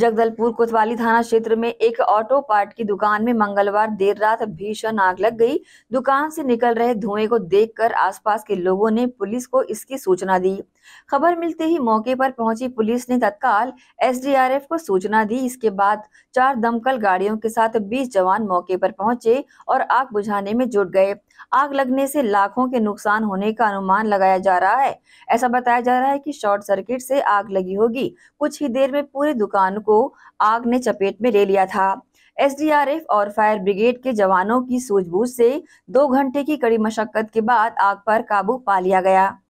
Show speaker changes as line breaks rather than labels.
जगदलपुर कोतवाली थाना क्षेत्र में एक ऑटो पार्ट की दुकान में मंगलवार देर रात भीषण आग लग गई दुकान से निकल रहे धुएं को देखकर आसपास के लोगों ने पुलिस को इसकी सूचना दी खबर मिलते ही मौके पर पहुंची पुलिस ने तत्काल एसडीआरएफ को सूचना दी इसके बाद चार दमकल गाड़ियों के साथ 20 जवान मौके पर पहुंचे और आग बुझाने में जुट गए आग लगने से लाखों के नुकसान होने का अनुमान लगाया जा रहा है ऐसा बताया जा रहा है कि शॉर्ट सर्किट से आग लगी होगी कुछ ही देर में पूरी दुकान को आग ने चपेट में ले लिया था एसडीआरएफ और फायर ब्रिगेड के जवानों की सूझबूझ से दो घंटे की कड़ी मशक्कत के बाद आग पर काबू पा लिया गया